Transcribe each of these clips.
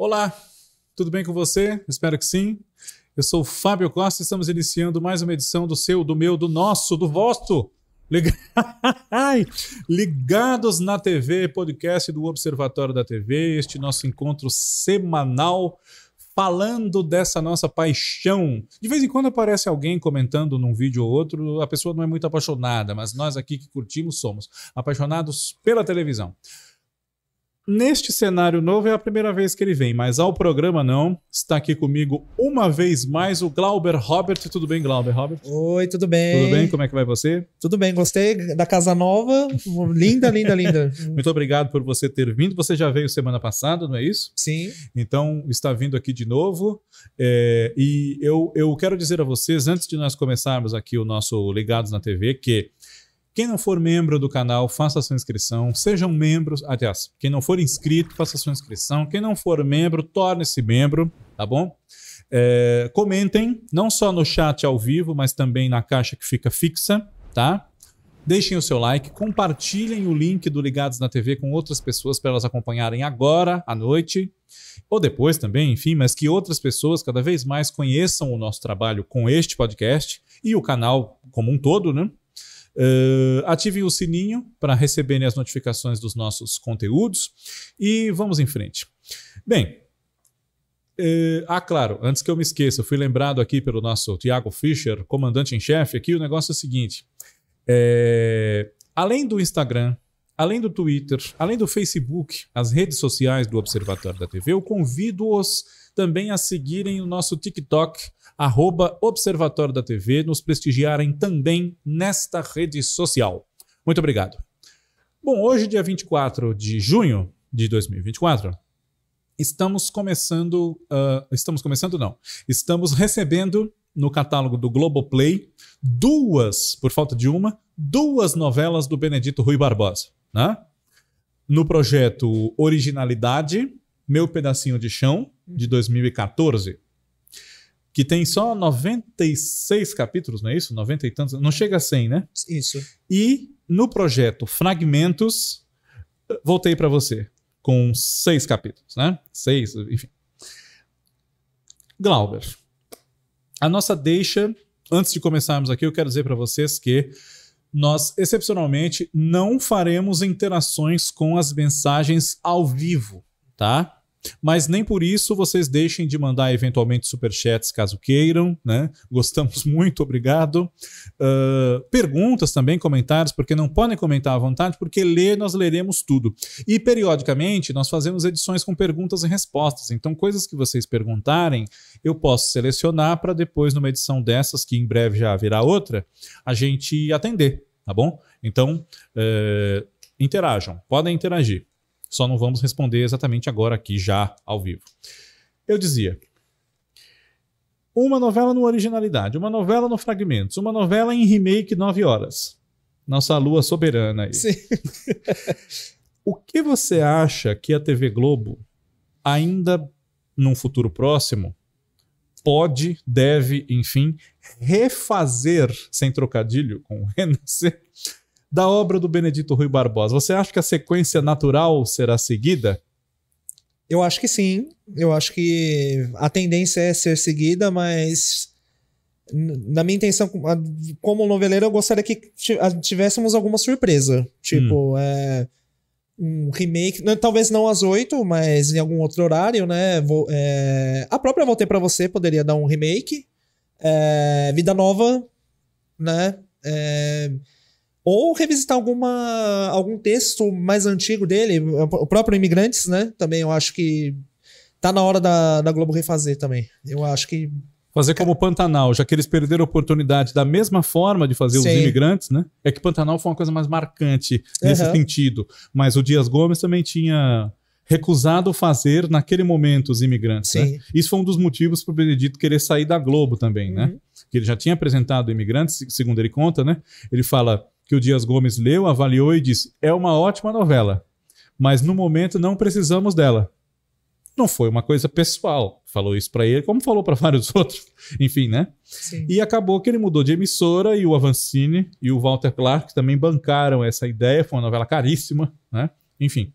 Olá, tudo bem com você? Espero que sim. Eu sou o Fábio Costa e estamos iniciando mais uma edição do seu, do meu, do nosso, do vosso. Lig... Ligados na TV, podcast do Observatório da TV, este nosso encontro semanal falando dessa nossa paixão. De vez em quando aparece alguém comentando num vídeo ou outro, a pessoa não é muito apaixonada, mas nós aqui que curtimos somos apaixonados pela televisão. Neste cenário novo é a primeira vez que ele vem, mas ao programa não. Está aqui comigo uma vez mais o Glauber Robert. Tudo bem, Glauber Robert? Oi, tudo bem. Tudo bem? Como é que vai você? Tudo bem, gostei da casa nova. Linda, linda, linda. Muito obrigado por você ter vindo. Você já veio semana passada, não é isso? Sim. Então está vindo aqui de novo. É, e eu, eu quero dizer a vocês, antes de nós começarmos aqui o nosso Ligados na TV, que quem não for membro do canal, faça sua inscrição. Sejam membros. Aliás, quem não for inscrito, faça sua inscrição. Quem não for membro, torne-se membro, tá bom? É, comentem, não só no chat ao vivo, mas também na caixa que fica fixa, tá? Deixem o seu like, compartilhem o link do Ligados na TV com outras pessoas para elas acompanharem agora à noite ou depois também, enfim, mas que outras pessoas cada vez mais conheçam o nosso trabalho com este podcast e o canal como um todo, né? Uh, ativem o sininho para receberem as notificações dos nossos conteúdos e vamos em frente. Bem, uh, ah, claro, antes que eu me esqueça, eu fui lembrado aqui pelo nosso Tiago Fischer, comandante em chefe aqui, o negócio é o seguinte: é, além do Instagram, Além do Twitter, além do Facebook, as redes sociais do Observatório da TV, eu convido-os também a seguirem o nosso TikTok, arroba Observatório da TV, nos prestigiarem também nesta rede social. Muito obrigado. Bom, hoje, dia 24 de junho de 2024, estamos começando. Uh, estamos começando, não. Estamos recebendo no catálogo do Globoplay duas, por falta de uma, duas novelas do Benedito Rui Barbosa. Né? No projeto Originalidade, Meu Pedacinho de Chão, de 2014, que tem só 96 capítulos, não é isso? 90 e tantos, não chega a 100, né? Isso. E no projeto Fragmentos, voltei para você, com seis capítulos, né? Seis, enfim. Glauber, a nossa deixa, antes de começarmos aqui, eu quero dizer para vocês que nós excepcionalmente não faremos interações com as mensagens ao vivo, tá? Mas nem por isso vocês deixem de mandar eventualmente superchats caso queiram, né? Gostamos muito, obrigado. Uh, perguntas também, comentários, porque não podem comentar à vontade, porque ler nós leremos tudo. E periodicamente nós fazemos edições com perguntas e respostas. Então, coisas que vocês perguntarem, eu posso selecionar para depois, numa edição dessas, que em breve já virá outra, a gente atender, tá bom? Então, uh, interajam, podem interagir. Só não vamos responder exatamente agora aqui, já ao vivo. Eu dizia. Uma novela no originalidade, uma novela no fragmentos, uma novela em remake 9 horas. Nossa lua soberana aí. Sim. o que você acha que a TV Globo, ainda num futuro próximo, pode, deve, enfim, refazer, sem trocadilho, com o renascer, da obra do Benedito Rui Barbosa. Você acha que a sequência natural será seguida? Eu acho que sim. Eu acho que a tendência é ser seguida, mas na minha intenção, como noveleiro, eu gostaria que tivéssemos alguma surpresa. Tipo, hum. é, um remake, talvez não às oito, mas em algum outro horário, né? Vou, é, a própria Voltei para Você poderia dar um remake. É, Vida Nova, né? É, ou revisitar alguma, algum texto mais antigo dele, o próprio Imigrantes, né? Também eu acho que tá na hora da, da Globo refazer também. Eu acho que. Fazer como o Pantanal, já que eles perderam a oportunidade da mesma forma de fazer Sim. os imigrantes, né? É que Pantanal foi uma coisa mais marcante nesse uhum. sentido. Mas o Dias Gomes também tinha recusado fazer naquele momento os imigrantes. Né? Isso foi um dos motivos para o Benedito querer sair da Globo também, né? uhum. né? Que ele já tinha apresentado imigrantes, segundo ele conta, né? Ele fala: que o Dias Gomes leu, avaliou e disse: é uma ótima novela, mas no momento não precisamos dela. Não foi uma coisa pessoal, falou isso para ele, como falou para vários outros, enfim, né? Sim. E acabou que ele mudou de emissora e o Avancini e o Walter Clark também bancaram essa ideia. Foi uma novela caríssima, né? Enfim.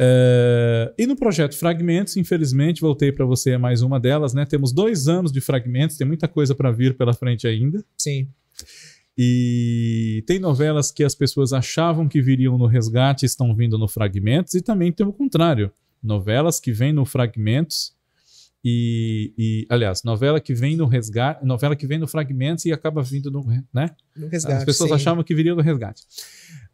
Eh, e no projeto Fragmentos, infelizmente, voltei para você mais uma delas, né? Temos dois anos de Fragmentos, tem muita coisa para vir pela frente ainda. Sim. E e tem novelas que as pessoas achavam que viriam no resgate estão vindo no fragmentos, e também tem o contrário. Novelas que vêm no fragmentos e, e, aliás, novela que vem no resgate, novela que vem no fragmentos e acaba vindo no, né? No resgate, As pessoas sim. achavam que viria no resgate.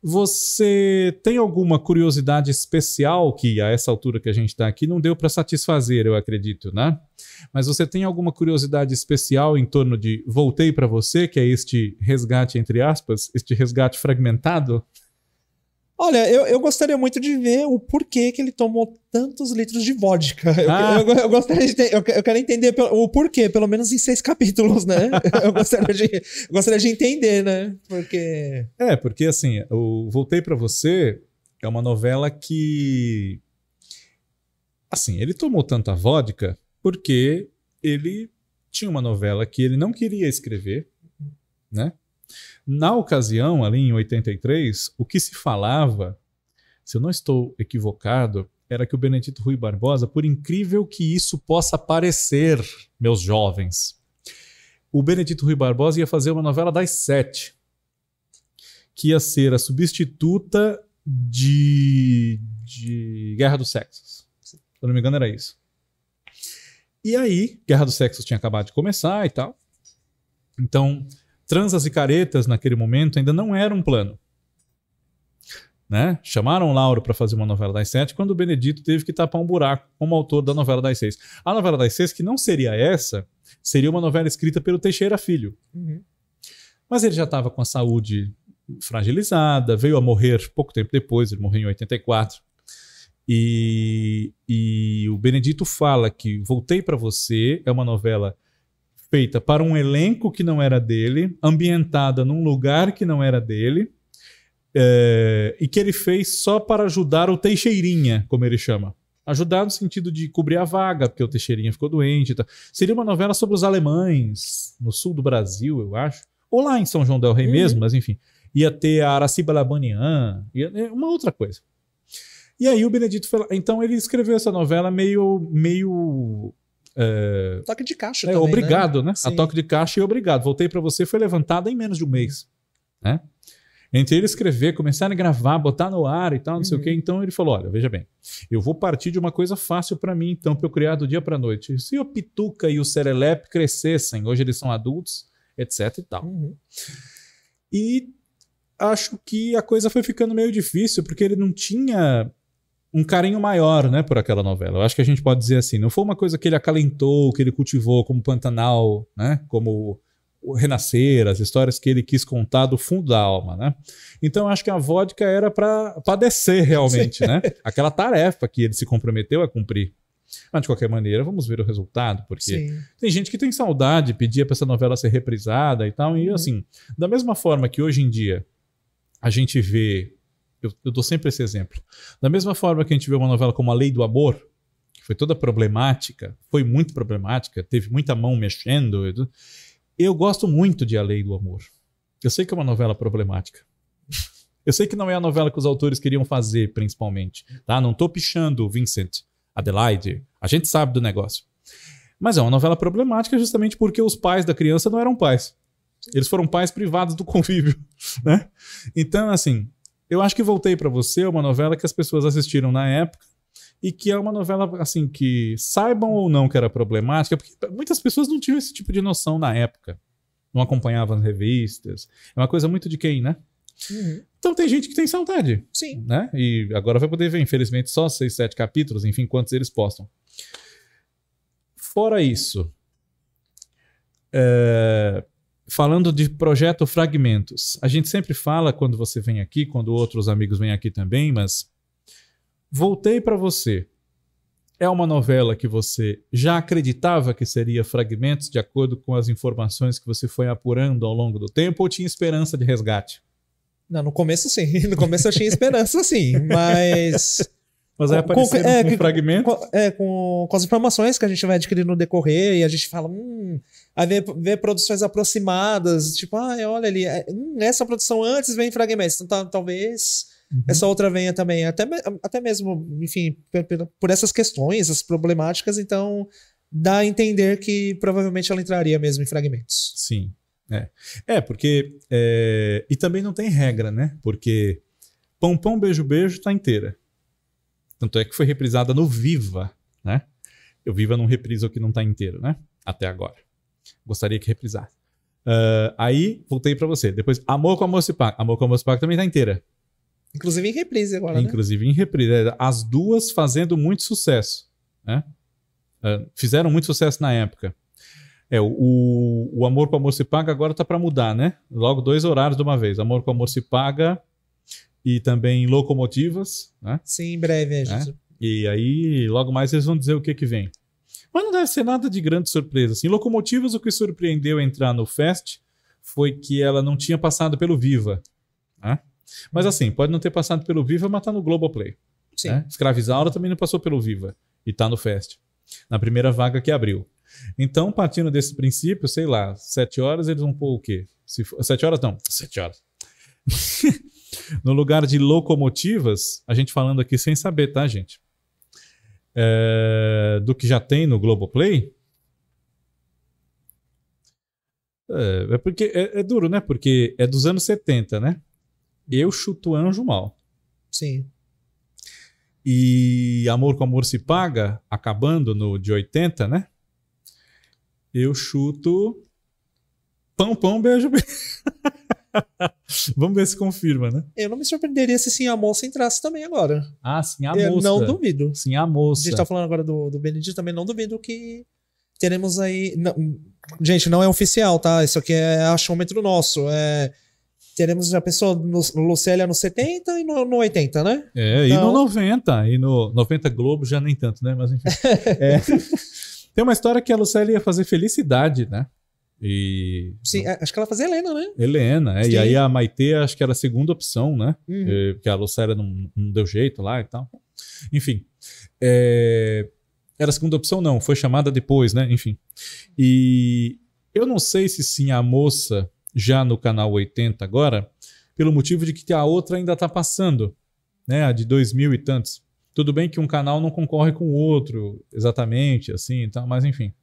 Você tem alguma curiosidade especial que a essa altura que a gente está aqui não deu para satisfazer, eu acredito, né? Mas você tem alguma curiosidade especial em torno de Voltei para você, que é este resgate entre aspas, este resgate fragmentado? Olha, eu, eu gostaria muito de ver o porquê que ele tomou tantos litros de vodka. Eu, ah. eu, eu gostaria de ter, eu, eu, quero entender o porquê, pelo menos em seis capítulos, né? eu, gostaria de, gostaria de entender, né? Porque. É, porque assim, o Voltei para Você é uma novela que. Assim, ele tomou tanta vodka porque ele tinha uma novela que ele não queria escrever, né? Na ocasião, ali em 83, o que se falava, se eu não estou equivocado, era que o Benedito Rui Barbosa, por incrível que isso possa parecer, meus jovens, o Benedito Rui Barbosa ia fazer uma novela das sete, que ia ser a substituta de, de Guerra dos Sexos. Se eu não me engano, era isso. E aí, Guerra dos Sexos tinha acabado de começar e tal. Então, transas e caretas naquele momento ainda não era um plano. Né? Chamaram o Lauro para fazer uma novela das sete quando o Benedito teve que tapar um buraco como autor da novela das seis. A novela das seis, que não seria essa, seria uma novela escrita pelo Teixeira Filho. Uhum. Mas ele já estava com a saúde fragilizada, veio a morrer pouco tempo depois, ele morreu em 84. E, e o Benedito fala que Voltei para Você é uma novela feita para um elenco que não era dele, ambientada num lugar que não era dele, é, e que ele fez só para ajudar o Teixeirinha, como ele chama. Ajudar no sentido de cobrir a vaga, porque o Teixeirinha ficou doente. Tá. Seria uma novela sobre os alemães, no sul do Brasil, eu acho. Ou lá em São João del Rei uhum. mesmo, mas enfim. Ia ter a Araciba Labanian, né, uma outra coisa. E aí o Benedito foi lá. Então ele escreveu essa novela meio, meio é, toque de caixa é, também, né? Obrigado, né? né? A toque de caixa e obrigado. Voltei para você, foi levantada em menos de um mês. Né? Entre ele escrever, começar a gravar, botar no ar e tal, não uhum. sei o quê. Uhum. Então ele falou: olha, veja bem, eu vou partir de uma coisa fácil para mim, então, para eu criar do dia para noite. Se o Pituca e o Serelep crescessem, hoje eles são adultos, etc e tal. Uhum. E acho que a coisa foi ficando meio difícil, porque ele não tinha um carinho maior, né, por aquela novela. Eu acho que a gente pode dizer assim, não foi uma coisa que ele acalentou, que ele cultivou como Pantanal, né, como o Renascer, as histórias que ele quis contar do fundo da alma, né? Então acho que a vodka era para padecer realmente, Sim. né? Aquela tarefa que ele se comprometeu a cumprir. Mas de qualquer maneira, vamos ver o resultado, porque Sim. tem gente que tem saudade, pedia para essa novela ser reprisada e tal, e uhum. assim, da mesma forma que hoje em dia a gente vê eu, eu dou sempre esse exemplo. Da mesma forma que a gente vê uma novela como A Lei do Amor, que foi toda problemática, foi muito problemática, teve muita mão mexendo. Eu gosto muito de A Lei do Amor. Eu sei que é uma novela problemática. Eu sei que não é a novela que os autores queriam fazer, principalmente. Tá? Não estou pichando Vincent, Adelaide. A gente sabe do negócio. Mas é uma novela problemática justamente porque os pais da criança não eram pais. Eles foram pais privados do convívio, né? Então, assim, eu acho que Voltei para Você é uma novela que as pessoas assistiram na época e que é uma novela, assim, que saibam ou não que era problemática, porque muitas pessoas não tinham esse tipo de noção na época. Não acompanhavam as revistas. É uma coisa muito de quem, né? Uhum. Então tem gente que tem saudade. Sim. Né? E agora vai poder ver, infelizmente, só seis, sete capítulos, enfim, quantos eles postam. Fora isso, é falando de projeto Fragmentos, a gente sempre fala quando você vem aqui, quando outros amigos vêm aqui também, mas voltei para você. É uma novela que você já acreditava que seria fragmentos, de acordo com as informações que você foi apurando ao longo do tempo, ou tinha esperança de resgate? Não, no começo sim. No começo eu tinha esperança sim, mas mas aí aparecendo com, é, com fragmentos. Com, é, com, com as informações que a gente vai adquirindo no decorrer e a gente fala, hum. Aí vê, vê produções aproximadas, tipo, ah, é, olha ali, é, hum, essa produção antes vem em fragmentos, então tá, talvez uhum. essa outra venha também. Até, até mesmo, enfim, por essas questões, essas problemáticas, então dá a entender que provavelmente ela entraria mesmo em fragmentos. Sim. É, é porque. É, e também não tem regra, né? Porque pão, pão, beijo, beijo tá inteira. Tanto é que foi reprisada no Viva, né? Eu Viva não reprisa o que não tá inteiro, né? Até agora. Gostaria que reprisasse. Uh, aí, voltei para você. Depois, Amor com Amor se paga. Amor com Amor se paga também tá inteira. Inclusive em reprise agora, né? Inclusive né? em reprise. É, as duas fazendo muito sucesso, né? Uh, fizeram muito sucesso na época. É, o, o Amor com Amor se paga agora tá para mudar, né? Logo dois horários de uma vez. Amor com Amor se paga e também locomotivas, né? Sim, em breve né? gente. É? E aí, logo mais eles vão dizer o que que vem. Mas não deve ser nada de grande surpresa. Assim, locomotivas, o que surpreendeu entrar no Fest foi que ela não tinha passado pelo Viva. Né? Mas assim, pode não ter passado pelo Viva, mas tá no Globoplay. Sim. Né? Escravizaura também não passou pelo Viva e tá no Fest. Na primeira vaga que abriu. Então, partindo desse princípio, sei lá, sete horas eles vão pôr o quê? Se for, sete horas não, sete horas. No lugar de locomotivas, a gente falando aqui sem saber, tá, gente? É, do que já tem no Globoplay. É, é porque é, é, duro, né? Porque é dos anos 70, né? Eu chuto anjo mal. Sim. E Amor com Amor se paga, acabando no de 80, né? Eu chuto. Pão, pão, beijo, beijo. Vamos ver se confirma, né? Eu não me surpreenderia se sim a moça entrasse também agora. Ah, sim a moça. não duvido. Sim a moça. A gente tá falando agora do, do Benedito, também não duvido que teremos aí. Não, gente, não é oficial, tá? Isso aqui é achômetro nosso. É, teremos a pessoa no Lucélia no 70 e no, no 80, né? É, então... e no 90. Então- e no 90 Globo já nem tanto, né? Mas enfim. é. Tem uma história que a Lucélia ia fazer felicidade, né? E... Sim, é, acho que ela fazia Helena, né? Helena, é, e aí a Maitê acho que era a segunda opção, né? Uhum. É, porque a Lucera não, não, deu jeito lá e tal. Enfim. É... Era a segunda opção, não, foi chamada depois, né? Enfim. E eu não sei se sim a moça, já no canal 80 agora, pelo motivo de que a outra ainda tá passando, né? A de 2000 e tantos. Tudo bem que um canal não concorre com o outro, exatamente, assim, tá? mas enfim.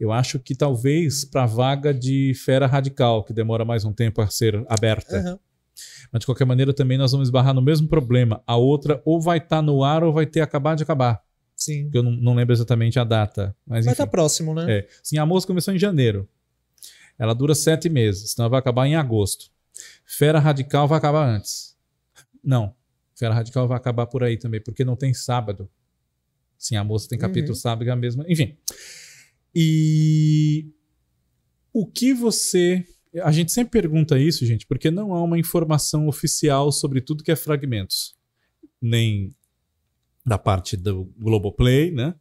Eu acho que talvez para a vaga de fera radical, que demora mais um tempo a ser aberta. Uhum. Mas de qualquer maneira, também nós vamos esbarrar no mesmo problema. A outra ou vai estar tá no ar ou vai ter acabado de acabar. Sim. Eu não, não lembro exatamente a data. Mas, vai estar tá próximo, né? É. Sim, a moça começou em janeiro. Ela dura sete meses, então ela vai acabar em agosto. Fera Radical vai acabar antes. Não, Fera Radical vai acabar por aí também, porque não tem sábado. Sim, a moça tem capítulo uhum. sábado, é a mesma. Enfim. E o que você. A gente sempre pergunta isso, gente, porque não há uma informação oficial sobre tudo que é fragmentos. Nem da parte do Globoplay, né?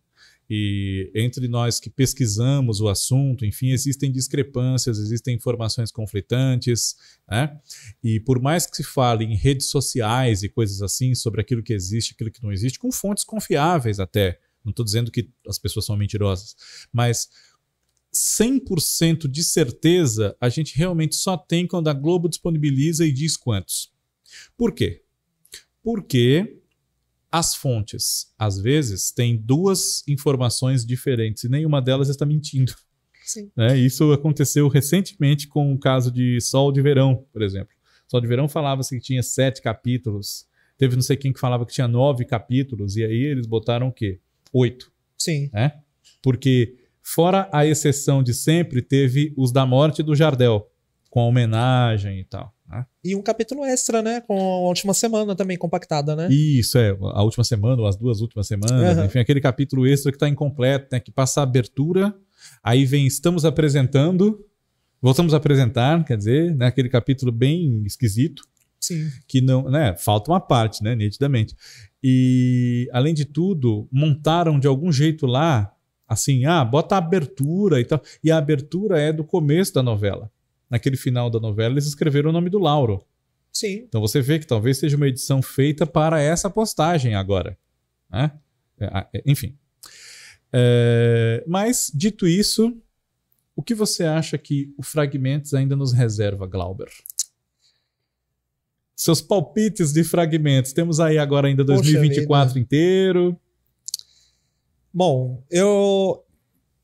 E entre nós que pesquisamos o assunto, enfim, existem discrepâncias, existem informações conflitantes, né? E por mais que se fale em redes sociais e coisas assim sobre aquilo que existe, aquilo que não existe, com fontes confiáveis até, não estou dizendo que as pessoas são mentirosas, mas 100% de certeza a gente realmente só tem quando a Globo disponibiliza e diz quantos. Por quê? Porque as fontes, às vezes, têm duas informações diferentes e nenhuma delas está mentindo. É, isso aconteceu recentemente com o caso de Sol de Verão, por exemplo. Sol de Verão falava-se assim que tinha sete capítulos. Teve não sei quem que falava que tinha nove capítulos, e aí eles botaram o quê? oito. Sim. Né? Porque, fora a exceção de sempre, teve os da morte do Jardel, com a homenagem e tal. Né? E um capítulo extra, né? Com a última semana também compactada, né? Isso, é. A última semana, ou as duas últimas semanas. Uhum. Enfim, aquele capítulo extra que está incompleto, né? Que passa a abertura, aí vem estamos apresentando, voltamos a apresentar, quer dizer, né? aquele capítulo bem esquisito. Sim. Que não, né? Falta uma parte, né? Nitidamente. E, além de tudo, montaram de algum jeito lá, assim, ah, bota a abertura e tal. E a abertura é do começo da novela. Naquele final da novela, eles escreveram o nome do Lauro. Sim. Então você vê que talvez seja uma edição feita para essa postagem agora. Né? É, é, enfim. É, mas, dito isso, o que você acha que o Fragmentos ainda nos reserva, Glauber? seus palpites de fragmentos. Temos aí agora ainda 2024 inteiro. Bom, eu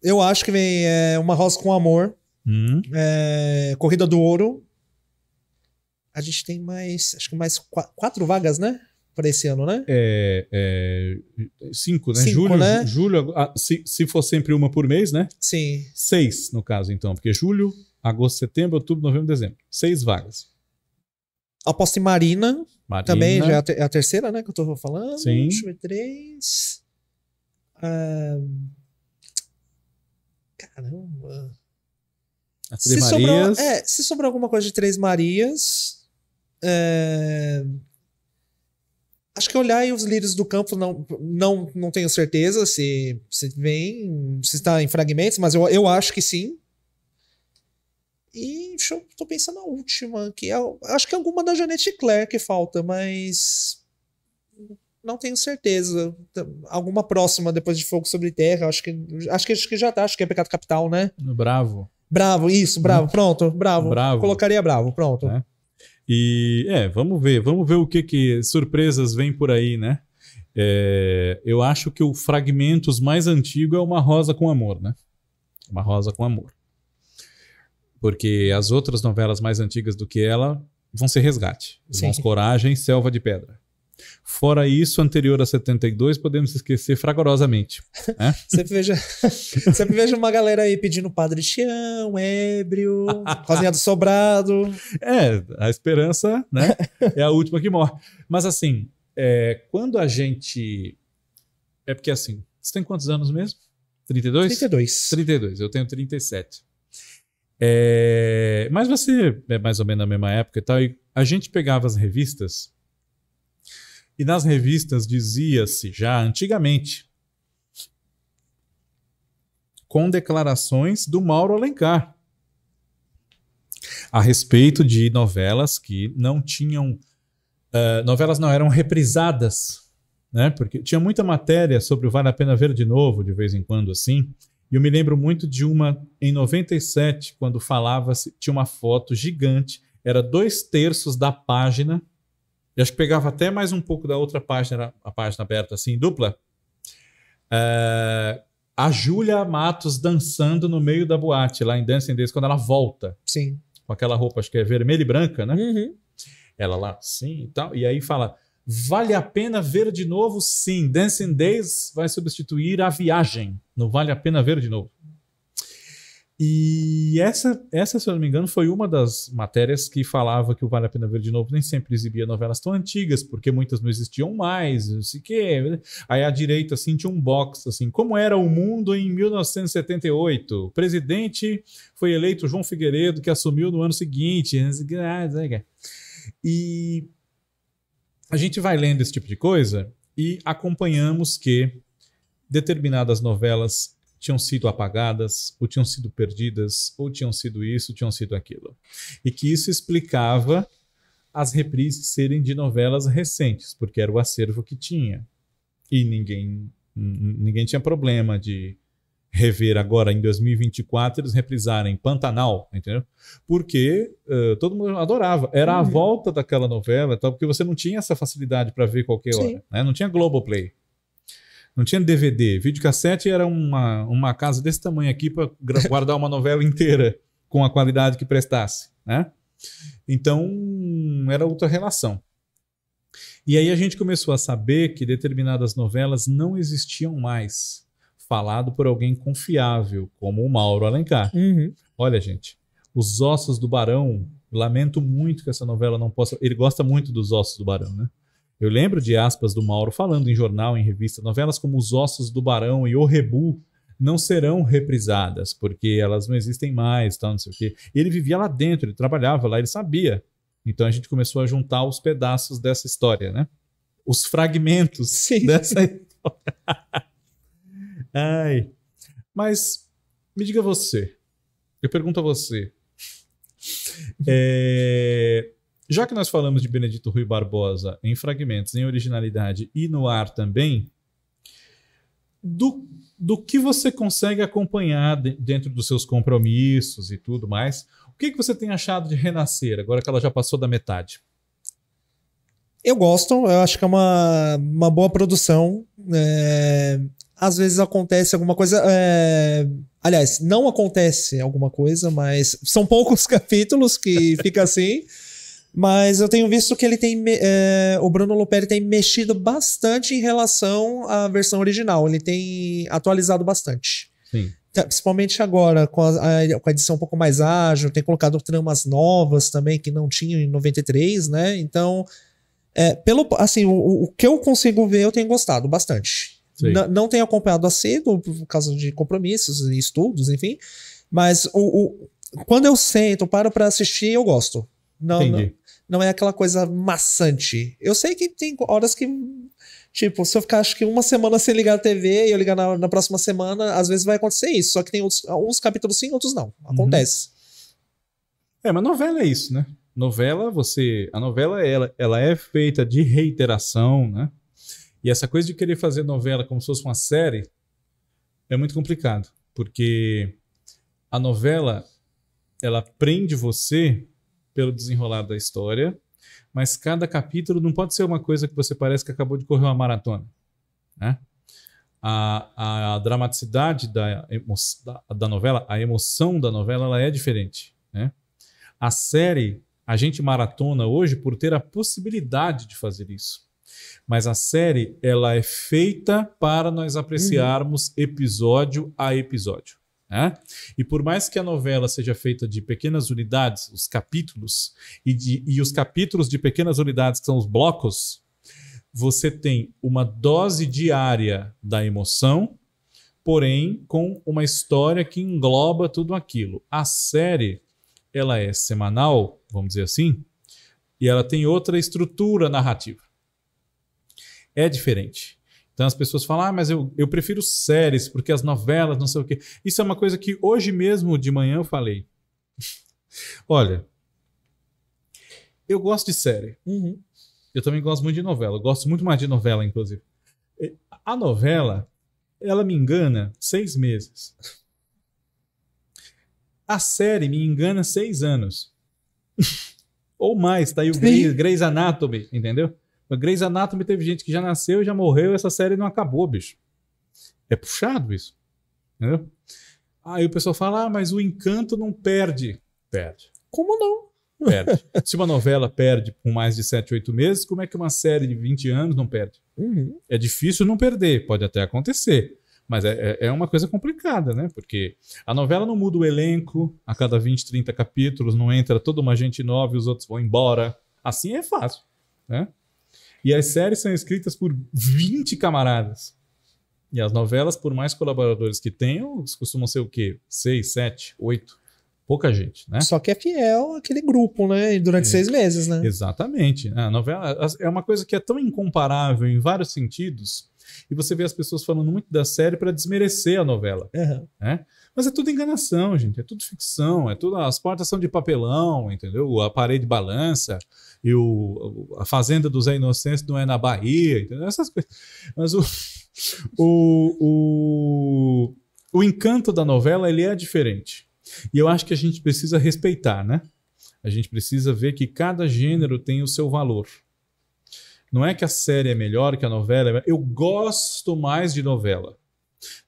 eu acho que vem é, uma rosa com amor, hum. é, corrida do ouro. A gente tem mais, acho que mais quatro vagas, né? Para esse ano, né? É, é cinco, né? Cinco, julho, né? julho ah, se, se for sempre uma por mês, né? Sim. Seis, no caso, então, porque julho, agosto, setembro, outubro, novembro, dezembro. Seis vagas. Aposto em Marina. Marina. Também já é a, é a terceira, né? Que eu tô falando. Sim. Deixa eu ver três. Ah, caramba. As Três se Marias. é, se sobrar alguma coisa de Três Marias. É, acho que olhar e os líderes do campo, não, não, não tenho certeza se, se vem, se está em fragmentos, mas eu, eu acho que sim. E eu, tô pensando na última, que é, acho que é alguma da Janete Claire que falta, mas não tenho certeza. Alguma próxima depois de Fogo sobre Terra, acho que acho que, acho que já tá, acho que é Pecado Capital, né? Bravo. Bravo, isso, bravo, pronto, bravo. bravo. Colocaria bravo, pronto. É. E é, vamos ver, vamos ver o que que surpresas vem por aí, né? É, eu acho que o Fragmentos mais antigo é Uma Rosa com Amor, né? Uma Rosa com Amor. Porque as outras novelas mais antigas do que ela vão ser Resgate, Irmãos Coragem e Selva de Pedra. Fora isso, anterior a 72, podemos esquecer fragorosamente. Né? sempre, vejo, sempre vejo uma galera aí pedindo Padre Chão, ébrio, Rosinha do Sobrado. É, a esperança né, é a última que morre. Mas assim, é, quando a gente. É porque assim, você tem quantos anos mesmo? 32? 32. 32, eu tenho 37. É, mas você é né, mais ou menos na mesma época e tal. E a gente pegava as revistas e nas revistas dizia-se já antigamente com declarações do Mauro Alencar a respeito de novelas que não tinham uh, novelas não eram reprisadas, né? Porque tinha muita matéria sobre o Vale a Pena Ver de Novo de vez em quando assim. E eu me lembro muito de uma em 97, quando falava, tinha uma foto gigante, era dois terços da página, e acho que pegava até mais um pouco da outra página, a página aberta assim, dupla. É, a Júlia Matos dançando no meio da boate, lá em Dancing Days, quando ela volta. Sim. Com aquela roupa, acho que é vermelha e branca, né? Uhum. Ela lá, sim e tal. E aí fala: vale a pena ver de novo? Sim, Dancing Days vai substituir a viagem. Não vale a pena ver de novo. E essa, essa, se eu não me engano, foi uma das matérias que falava que o Vale a Pena Ver de Novo nem sempre exibia novelas tão antigas, porque muitas não existiam mais, não sei o quê. Aí à direita, assim, tinha um box, assim, como era o mundo em 1978? O presidente foi eleito João Figueiredo, que assumiu no ano seguinte. E a gente vai lendo esse tipo de coisa e acompanhamos que determinadas novelas tinham sido apagadas, ou tinham sido perdidas, ou tinham sido isso, tinham sido aquilo. E que isso explicava as reprises serem de novelas recentes, porque era o acervo que tinha. E ninguém, ninguém tinha problema de rever agora em 2024 eles reprisarem Pantanal, entendeu? Porque uh, todo mundo adorava. Era a uhum. volta daquela novela, porque você não tinha essa facilidade para ver qualquer Sim. hora, né? Não tinha Globoplay. Não tinha DVD. Videocassete era uma, uma casa desse tamanho aqui para guardar uma novela inteira com a qualidade que prestasse, né? Então, era outra relação. E aí a gente começou a saber que determinadas novelas não existiam mais, falado por alguém confiável, como o Mauro Alencar. Uhum. Olha, gente, Os Ossos do Barão, lamento muito que essa novela não possa. Ele gosta muito dos Ossos do Barão, né? Eu lembro de aspas do Mauro falando em jornal, em revista, novelas como Os Ossos do Barão e O Rebu não serão reprisadas, porque elas não existem mais, tal, não sei o quê. E ele vivia lá dentro, ele trabalhava lá, ele sabia. Então a gente começou a juntar os pedaços dessa história, né? Os fragmentos Sim. dessa história. Ai. Mas me diga você. Eu pergunto a você. É... Já que nós falamos de Benedito Rui Barbosa em fragmentos, em originalidade e no ar também, do, do que você consegue acompanhar de, dentro dos seus compromissos e tudo mais, o que, que você tem achado de Renascer, agora que ela já passou da metade? Eu gosto, eu acho que é uma, uma boa produção. É, às vezes acontece alguma coisa. É, aliás, não acontece alguma coisa, mas são poucos capítulos que fica assim. Mas eu tenho visto que ele tem. É, o Bruno Luperi tem mexido bastante em relação à versão original. Ele tem atualizado bastante. Sim. Tá, principalmente agora, com a, a, com a edição um pouco mais ágil, tem colocado tramas novas também que não tinham em 93, né? Então, é, pelo, assim, o, o que eu consigo ver, eu tenho gostado bastante. Não tenho acompanhado a acedo por causa de compromissos e estudos, enfim. Mas o, o, quando eu sento, paro para assistir, eu gosto. Não, Entendi não é aquela coisa maçante. Eu sei que tem horas que, tipo, se eu ficar acho que uma semana sem ligar a TV e eu ligar na, na próxima semana, às vezes vai acontecer isso. Só que tem outros, uns capítulos sim, outros não. Uhum. Acontece. Uhum. É, mas novela é isso, né? Novela, você. A novela, ela, ela é feita de reiteração, né? E essa coisa de querer fazer novela como se fosse uma série é muito complicado, porque a novela ela prende você pelo desenrolar da história, mas cada capítulo não pode ser uma coisa que você parece que acabou de correr uma maratona. Né? A, a, dramaticidade da, da, da, novela, a emoção da novela, ela é diferente. Né? A série, a gente maratona hoje por ter a possibilidade de fazer isso. Mas a série, ela é feita para nós apreciarmos uhum. episódio a episódio. Né? E por mais que a novela seja feita de pequenas unidades, os capítulos, e, de, e os capítulos de pequenas unidades, que são os blocos, você tem uma dose diária da emoção, porém com uma história que engloba tudo aquilo. A série, ela é semanal, vamos dizer assim, e ela tem outra estrutura narrativa. É diferente. Então as pessoas falam, ah, mas eu, eu prefiro séries, porque as novelas, não sei o quê. Isso é uma coisa que hoje mesmo de manhã eu falei. Olha, eu gosto de série. Uhum. Eu também gosto muito de novela. Eu gosto muito mais de novela, inclusive. A novela, ela me engana seis meses. A série me engana seis anos. Ou mais, tá aí o Grey's, Grey's Anatomy, entendeu? A Grey's Anatomy teve gente que já nasceu e já morreu e essa série não acabou, bicho. É puxado isso. Entendeu? Aí o pessoal fala, ah, mas o encanto não perde. Perde. Como não? Perde. Se uma novela perde por mais de 7, 8 meses, como é que uma série de 20 anos não perde? Uhum. É difícil não perder, pode até acontecer. Mas é, é, é uma coisa complicada, né? Porque a novela não muda o elenco a cada 20, 30 capítulos, não entra toda uma gente nova e os outros vão embora. Assim é fácil, né? E as séries são escritas por 20 camaradas. E as novelas, por mais colaboradores que tenham, costumam ser o quê? Seis, sete, oito? Pouca gente, né? Só que é fiel aquele grupo, né? Durante é. seis meses, né? Exatamente. A novela é uma coisa que é tão incomparável em vários sentidos e você vê as pessoas falando muito da série para desmerecer a novela. Uhum. Né? Mas é tudo enganação, gente. É tudo ficção. É tudo, as portas são de papelão, entendeu? A parede balança e o, a Fazenda do Zé Inocêncio não é na Bahia, entendeu? essas coisas. Mas o, o, o, o encanto da novela ele é diferente. E eu acho que a gente precisa respeitar, né? A gente precisa ver que cada gênero tem o seu valor. Não é que a série é melhor que a novela. É eu gosto mais de novela.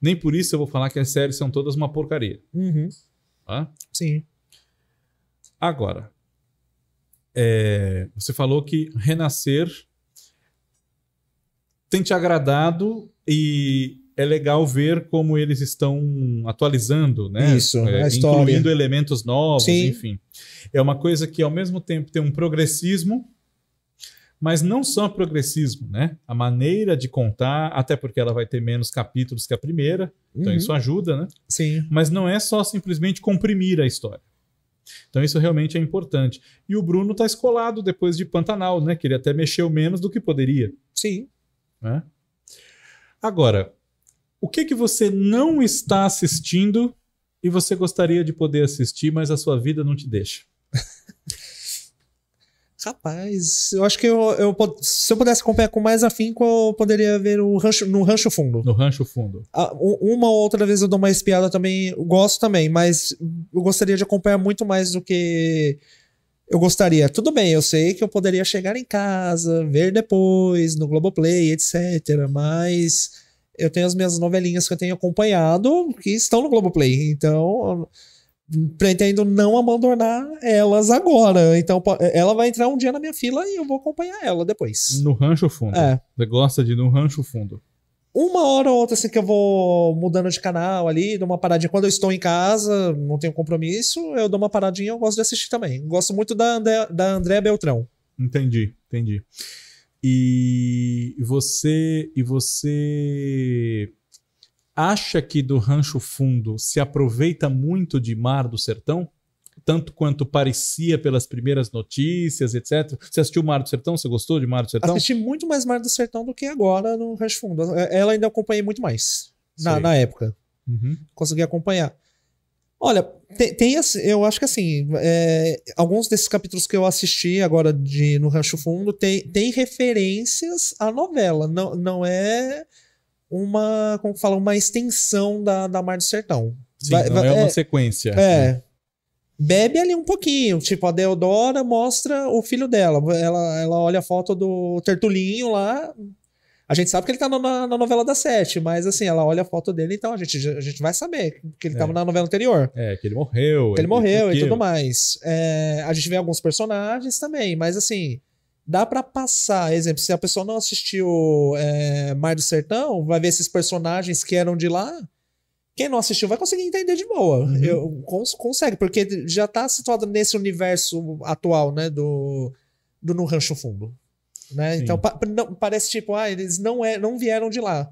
Nem por isso eu vou falar que as séries são todas uma porcaria. Uhum. Tá? Sim. Agora, é, você falou que renascer tem te agradado e é legal ver como eles estão atualizando, né? Isso, é, a história. Incluindo elementos novos, Sim. enfim. É uma coisa que, ao mesmo tempo, tem um progressismo, mas não só progressismo, né? A maneira de contar, até porque ela vai ter menos capítulos que a primeira, então uhum. então isso ajuda, né? Sim. Mas não é só simplesmente comprimir a história. Então isso realmente é importante. E o Bruno está escolado depois de Pantanal, né? Que ele até mexeu menos do que poderia. Sim. Né? Agora, o que que você não está assistindo e você gostaria de poder assistir, mas a sua vida não te deixa? Rapaz, eu acho que eu, eu, se eu pudesse acompanhar com mais afinco, eu poderia ver o rancho, no Rancho Fundo. No Rancho Fundo. Ah, uma ou outra vez eu dou uma espiada também, gosto também, mas eu gostaria de acompanhar muito mais do que eu gostaria. Tudo bem, eu sei que eu poderia chegar em casa, ver depois, no Globoplay, etc. Mas eu tenho as minhas novelinhas que eu tenho acompanhado que estão no Globoplay. Então pretendo não abandonar elas agora. Então, ela vai entrar um dia na minha fila e eu vou acompanhar ela depois. No rancho fundo. É. Você gosta de ir no rancho fundo. Uma hora ou outra, assim, que eu vou mudando de canal ali, dou uma paradinha. Quando eu estou em casa, não tenho compromisso, eu dou uma paradinha eu gosto de assistir também. Gosto muito da, André, da Andréa Beltrão. Entendi, entendi. E você. E você acha que do Rancho Fundo se aproveita muito de Mar do Sertão? Tanto quanto parecia pelas primeiras notícias, etc. Você assistiu Mar do Sertão? Você gostou de Mar do Sertão? Assisti muito mais Mar do Sertão do que agora no Rancho Fundo. É, ela ainda acompanhei muito mais na, na época. Uhum. Consegui acompanhar. Olha, tem, tem, eu acho que assim, é, alguns desses capítulos que eu assisti agora de no Rancho Fundo tem, tem referências à novela. Não, não é uma, como fala, uma extensão da, da Mar do Sertão. Sim, vai, vai, é uma é, sequência. É. Né? Bebe ali um pouquinho. Tipo, a Deodora mostra o filho dela. Ela, ela olha a foto do Tertulinho lá. A gente sabe que ele tá na, na novela da Sete, mas assim, ela olha a foto dele, então a gente, a gente vai saber que ele é. tava na novela anterior. É, que ele morreu. Que ele, ele morreu e tudo mais. É, a gente vê alguns personagens também, mas assim, dá para passar. Exemplo, se a pessoa não assistiu é, Mar do Sertão, vai ver esses personagens que eram de lá. Quem não assistiu vai conseguir entender de boa. Uhum. Eu, cons consegue, porque já tá situado nesse universo atual, né? Do, do No Rancho Fundo. Né? Então, pa não, parece tipo, ah, eles não, é, não vieram de lá.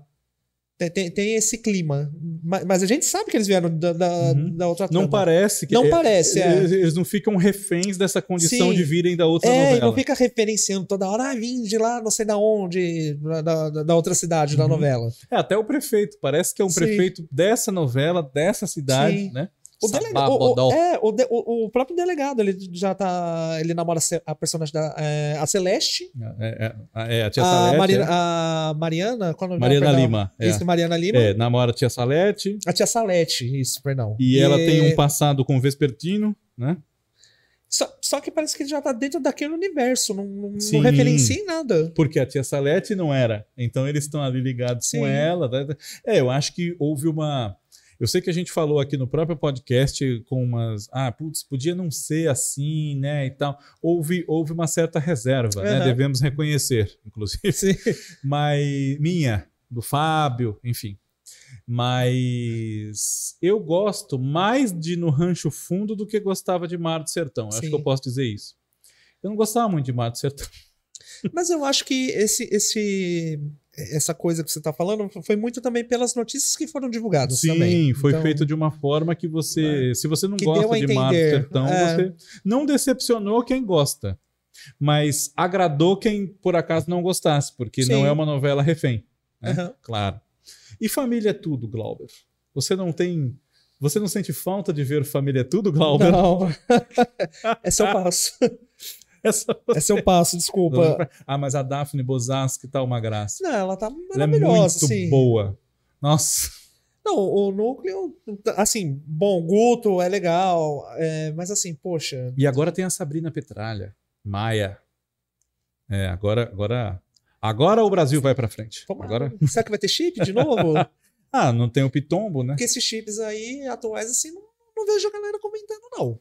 Tem, tem, tem, esse clima. Mas, mas, a gente sabe que eles vieram da, da, uhum. da outra Não parece que. Não é, parece, é. Eles, eles, não ficam reféns dessa condição Sim. de virem da outra é, novela. não fica referenciando toda hora, ah, vim de lá, não sei da onde, da, da outra cidade uhum. da novela. É, até o prefeito. Parece que é um Sim. prefeito dessa novela, dessa cidade, Sim. né? O, delegado. é, o, de, o, o, próprio delegado, ele já tá. Ele namora a personagem da. É, a Celeste. É, é, é a tia a Salete. Mari, né? a Mariana. Qual é nome Mariana Lima. É. Isso, Mariana Lima. É, namora a tia Salete. A tia Salete, isso, perdão. E, e ela tem um passado com o Vespertino, né? Só, só, que parece que ele já tá dentro daquele universo, não, não, não referencia em nada. Porque a tia Salete não era. Então eles estão ali ligados Sim. com ela. Tá, tá. É, eu acho que houve uma eu sei que a gente falou aqui no próprio podcast com umas. Ah, putz, podia não ser assim, né? E tal. Houve, houve uma certa reserva, né? Devemos reconhecer, inclusive. Sim. Mas minha, do Fábio, enfim. Mas eu gosto mais de No Rancho Fundo do que gostava de Mar do Sertão. Acho que eu posso dizer isso. Eu não gostava muito de Mar do Sertão. Mas eu acho que esse, esse essa coisa que você está falando foi muito também pelas notícias que foram divulgadas Sim, também. foi então, feito de uma forma que você, né, se você não gosta de Marco Sertão, é. você não decepcionou quem gosta, mas agradou quem por acaso não gostasse, porque Sim. não é uma novela refém, né? Uhum. Claro. E família é tudo, Glauber. Você não tem você não sente falta de ver Família é Tudo, Glauber? Não. Esse é o passo. Essa... Esse é o passo, desculpa. Ah, mas a Daphne Bozaski tá uma graça. Não, ela tá maravilhosa. Ela é muito assim. boa. Nossa. Não, o núcleo, assim, bom, Guto é legal, é, mas assim, poxa. E agora tem a Sabrina Petralha, Maia. É, agora, agora, agora o Brasil vai para frente. Agora. Será que vai ter chip de novo? ah, não tem o Pitombo, né? Porque esses chips aí atuais assim não, não vejo a galera comentando não.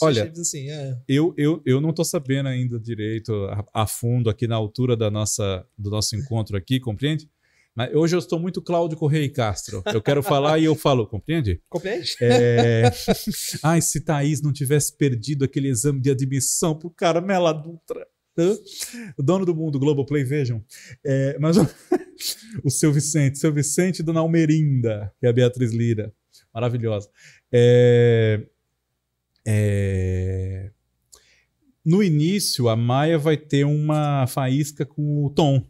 Olha, assim, é. eu, eu, eu não estou sabendo ainda direito a, a, fundo aqui na altura da nossa, do nosso encontro aqui, compreende? Mas hoje eu estou muito Cláudio Correia Castro. Eu quero falar e eu falo, compreende? Compreende? É... Ai, se Thaís não tivesse perdido aquele exame de admissão o Caramela Dutra. O dono do mundo, Globoplay, vejam. É, mas o seu Vicente, seu Vicente Dona Almerinda, que é a Beatriz Lira. Maravilhosa. É, é... No início, a Maia vai ter uma faísca com o tom.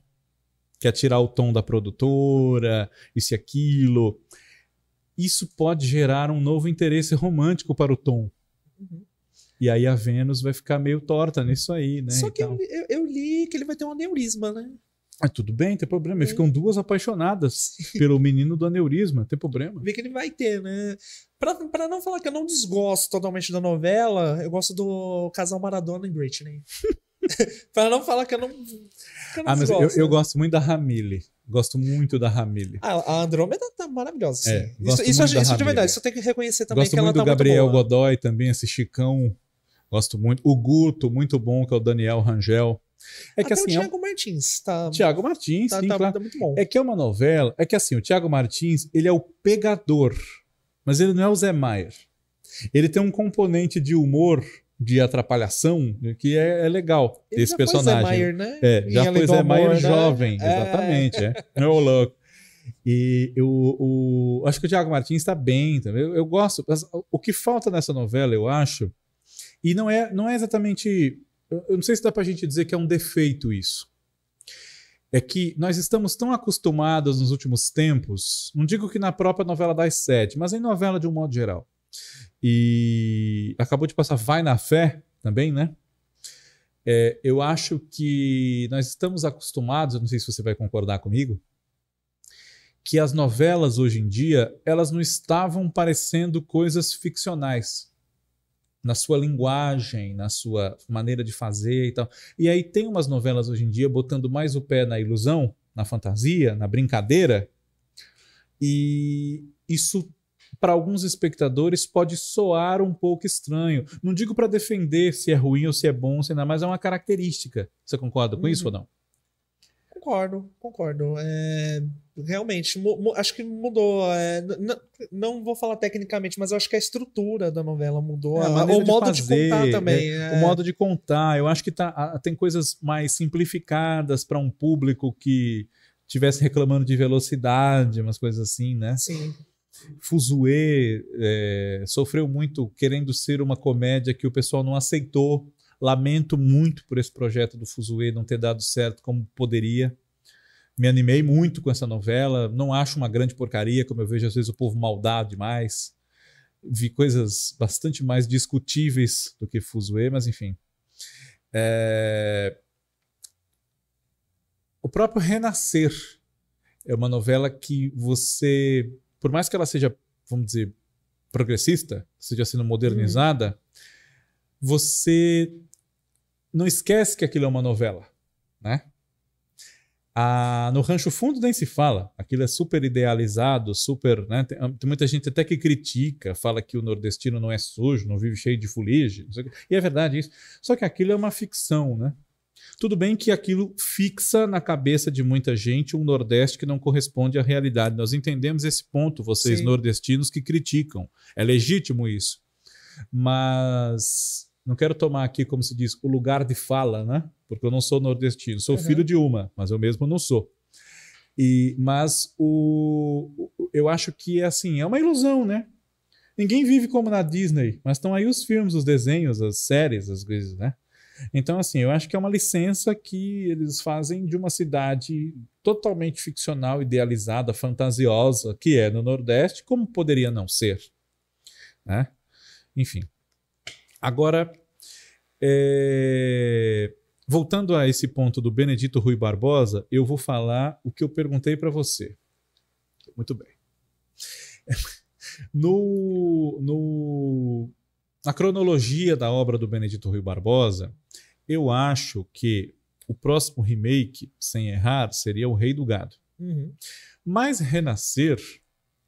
Quer é tirar o tom da produtora, isso e aquilo. Isso pode gerar um novo interesse romântico para o tom. Uhum. E aí a Vênus vai ficar meio torta nisso aí, né? Só que eu, eu, eu, li que ele vai ter um aneurisma, né? Ah, tudo bem, tem problema. E ficam duas apaixonadas pelo menino do aneurisma, tem problema. Vê que ele vai ter, né? Pra, pra não falar que eu não desgosto totalmente da novela, eu gosto do casal Maradona e Britney. pra não falar que eu não. Que eu não ah, desgosto, mas eu, eu, né? gosto muito da Ramile. Gosto muito da Ramile. Ah, a Andrômeda tá maravilhosa. É, sim. É, isso isso, isso, de verdade, isso tem que reconhecer também gosto que ela muito tá do Gabriel Godoy também, esse Chicão. Gosto muito. O Guto, muito bom, que é o Daniel Rangel. É Até que assim. O Tiago é um... Martins tá. Tiago Martins, tá, sim, tá, claro. tá muito bom. É que é uma novela. É que assim, o Tiago Martins, ele é o pegador, mas ele não é o Zé Maier. Ele tem um componente de humor de atrapalhação que é, é legal ele esse personagem. Foi Zé Maier, né? É, já em foi Zé Maier né? jovem, é. exatamente. É. é o louco. E eu, o, acho que o Tiago Martins está bem também. Eu, eu gosto. O que falta nessa novela, eu acho, e não é, não é exatamente eu não sei se dá para a gente dizer que é um defeito isso. É que nós estamos tão acostumados nos últimos tempos, não digo que na própria novela das sete, mas em novela de um modo geral. E acabou de passar Vai na Fé também, né? É, eu acho que nós estamos acostumados, não sei se você vai concordar comigo, que as novelas hoje em dia elas não estavam parecendo coisas ficcionais na sua linguagem, na sua maneira de fazer e tal. E aí tem umas novelas hoje em dia botando mais o pé na ilusão, na fantasia, na brincadeira. E isso para alguns espectadores pode soar um pouco estranho. Não digo para defender se é ruim ou se é bom, se ainda mais é uma característica. Você concorda com uhum. isso ou não? concordo, concordo. É, realmente, acho que mudou. É, não vou falar tecnicamente, mas eu acho que a estrutura da novela mudou. É, a, o de modo fazer, de contar né? também. O é. modo de contar. Eu acho que tá, tem coisas mais simplificadas para um público que tivesse reclamando de velocidade, umas coisas assim, né? Sim. Fuzue é, sofreu muito querendo ser uma comédia que o pessoal não aceitou Lamento muito por esse projeto do Fuzue não ter dado certo como poderia. Me animei muito com essa novela. Não acho uma grande porcaria, como eu vejo às vezes o povo maldado demais. Vi coisas bastante mais discutíveis do que Fuzue, mas enfim. É... O próprio Renascer é uma novela que você, por mais que ela seja, vamos dizer, progressista, seja sendo modernizada, uhum você não esquece que aquilo é uma novela, né? Ah, no Rancho Fundo nem se fala. Aquilo é super idealizado, super. Né? Tem, ah, tem, muita gente até que critica, fala que o nordestino não é sujo, não vive cheio de fuligem. E é verdade isso. Só que aquilo é uma ficção, né? Tudo bem que aquilo fixa na cabeça de muita gente um Nordeste que não corresponde à realidade. Nós entendemos esse ponto, vocês Sim. nordestinos que criticam. É legítimo isso. Mas não quero tomar aqui, como se diz, o lugar de fala, né? Porque eu não sou nordestino, sou uhum. filho de uma, mas eu mesmo não sou. E, mas o, eu acho que é assim, é uma ilusão, né? Ninguém vive como na Disney, mas estão aí os filmes, os desenhos, as séries, as coisas, né? Então, assim, eu acho que é uma licença que eles fazem de uma cidade totalmente ficcional, idealizada, fantasiosa, que é no Nordeste, como poderia não ser, né? Enfim. Agora, é... voltando a esse ponto do Benedito Rui Barbosa, eu vou falar o que eu perguntei para você. Muito bem. No, no, na cronologia da obra do Benedito Rui Barbosa, eu acho que o próximo remake, sem errar, seria O Rei do Gado. Uhum. Mas Renascer,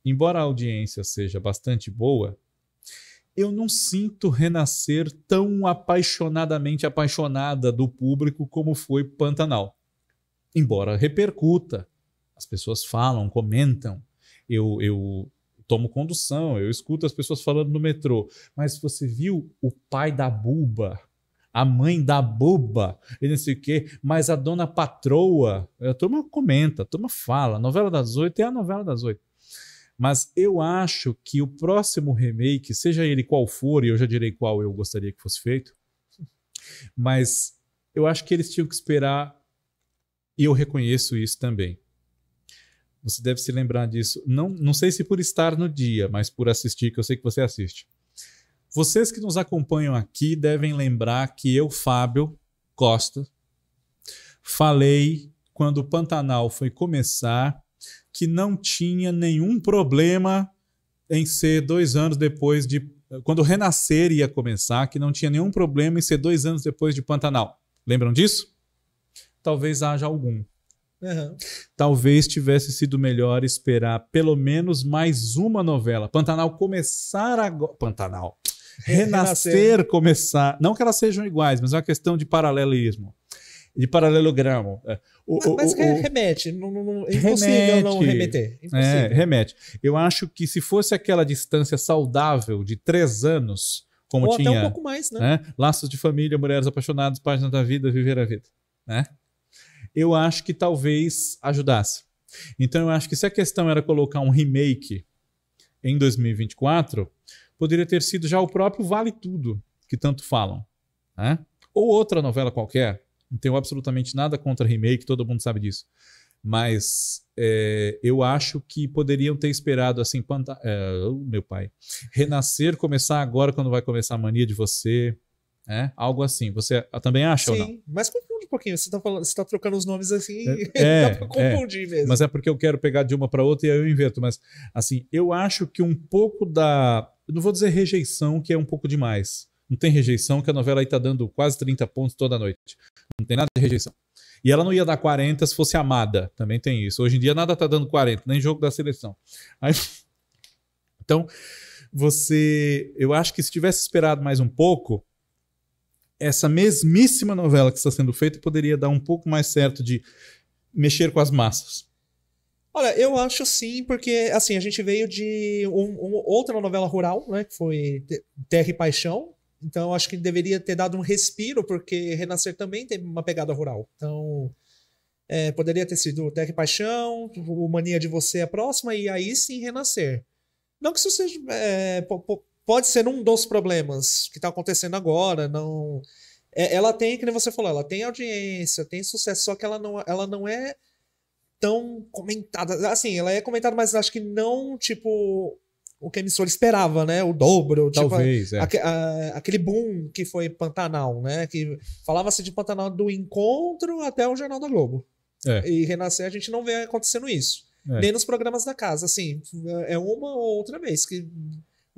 embora a audiência seja bastante boa, eu não sinto renascer tão apaixonadamente apaixonada do público como foi Pantanal. Embora repercuta, as pessoas falam, comentam, eu, eu tomo condução, eu escuto as pessoas falando no metrô. Mas você viu o pai da buba, a mãe da boba, e não sei o quê, mas a dona patroa. A turma comenta, a turma fala. A novela das oito é a novela das oito. Mas eu acho que o próximo remake, seja ele qual for, e eu já direi qual eu gostaria que fosse feito, mas eu acho que eles tinham que esperar, e eu reconheço isso também. Você deve se lembrar disso. Não, não sei se por estar no dia, mas por assistir, que eu sei que você assiste. Vocês que nos acompanham aqui devem lembrar que eu, Fábio Costa, falei quando o Pantanal foi começar que não tinha nenhum problema em ser dois anos depois de. Quando Renascer ia começar, que não tinha nenhum problema em ser dois anos depois de Pantanal. Lembram disso? Talvez haja algum. Uhum. Talvez tivesse sido melhor esperar pelo menos mais uma novela. Pantanal começar agora. Pantanal. Renascer, Renascer começar. Não que elas sejam iguais, mas é uma questão de paralelismo de paralelogramo. É. O, mas, mas o, remete, não, não, é impossível remete, não remeter. É, impossível. É, remete. Eu acho que se fosse aquela distância saudável de três anos, como Ou tinha. Até um pouco mais, né? né? Laços de família, mulheres apaixonadas, página da vida, viver a vida. Né? Eu acho que talvez ajudasse. Então eu acho que se a questão era colocar um remake em 2024, poderia ter sido já o próprio Vale Tudo, que tanto falam. Né? Ou outra novela qualquer, não tenho absolutamente nada contra remake, todo mundo sabe disso. Mas é, eu acho que poderiam ter esperado assim, panta é, meu pai, renascer, começar agora quando vai começar a mania de você, é? algo assim. Você também acha Sim, ou não? Mas confunde um pouquinho. Você está tá trocando os nomes assim, é, dá é, para é. confundir é. mesmo. Mas é porque eu quero pegar de uma para outra e aí eu invento. Mas assim, eu acho que um pouco da, não vou dizer rejeição, que é um pouco demais. Não tem rejeição, que a novela aí tá dando quase 30 pontos toda noite. Não tem nada de rejeição. E ela não ia dar 40 se fosse amada. Também tem isso. Hoje em dia nada tá dando 40, nem jogo da seleção. Aí... Então, você. Eu acho que se tivesse esperado mais um pouco, essa mesmíssima novela que está sendo feita poderia dar um pouco mais certo de mexer com as massas. Olha, eu acho sim, porque assim, a gente veio de um, um, outra novela rural, né? Que foi Terra e Paixão, então, acho que deveria ter dado um respiro, porque Renascer também tem uma pegada rural. Então, é, poderia ter sido Terra e Paixão, o Mania de Você é próxima, e aí sim Renascer. Não que isso seja. É, pode ser um dos problemas que está acontecendo agora, não. É, ela tem, que nem você falou, ela tem audiência, tem sucesso, só que ela não, ela não é tão comentada. Assim, ela é comentada, mas acho que não, tipo, o que a emissora esperava, né? O dobro, tipo, Talvez, tipo, é. a, a, aquele boom que foi Pantanal, né? Que falava-se de Pantanal do encontro até o Jornal da Globo. É. E Renascer a gente não vê acontecendo isso. É. Nem nos programas da casa, assim, é uma ou outra vez que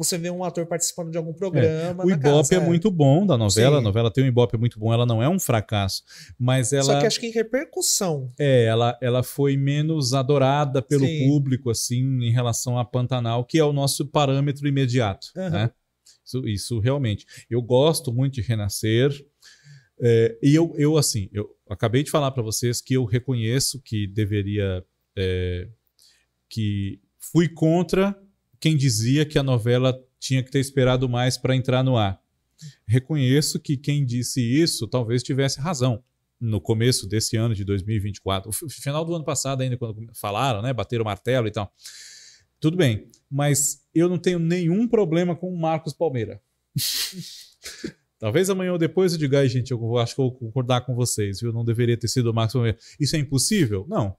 você vê um ator participando de algum é, programa. É. O Ibope casa, é, é, muito bom da novela, Sim. a novela tem um Ibope muito bom, ela não é um fracasso, mas ela... Só que acho que em repercussão. É, ela, ela foi menos adorada pelo Sim. público, assim, em relação a Pantanal, que é o nosso parâmetro imediato, uhum. né? Isso, isso realmente. Eu gosto muito de Renascer, é, e eu, eu, assim, eu acabei de falar para vocês que eu reconheço que deveria. É, que fui contra quem dizia que a novela tinha que ter esperado mais para entrar no ar. Reconheço que quem disse isso talvez tivesse razão. No começo desse ano de 2024, o final do ano passado ainda quando falaram, né, bateram o martelo e tal. Tudo bem, mas eu não tenho nenhum problema com o Marcos Palmeira. Talvez amanhã ou depois eu diga, gente, eu acho que eu vou concordar com vocês, viu? Não deveria ter sido o Marcos Palmeira. Isso é impossível? Não,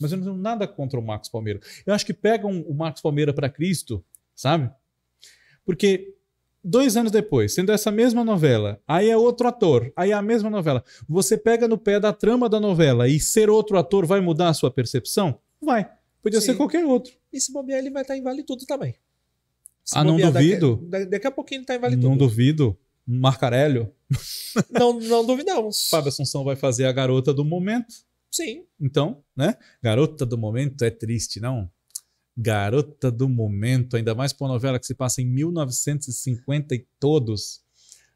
mas eu não tenho nada contra o Max Palmeira. Eu acho que pegam o Max Palmeira para Cristo, sabe? Porque dois anos depois, sendo essa mesma novela, aí é outro ator, aí é a mesma novela. Você pega no pé da trama da novela e ser outro ator vai mudar a sua percepção? Vai. Podia Sim. ser qualquer outro. E se bobear, ele vai estar tá em Vale Tudo também. Se ah, não duvido. Daqui, daqui, a pouquinho ele está em Vale Tudo. Não duvido. Marcarello? não, não duvidamos. Fábio Assunção vai fazer a garota do momento. Sim. Então, né? Garota do momento é triste, não? Garota do momento, ainda mais por uma novela que se passa em 1950 e todos.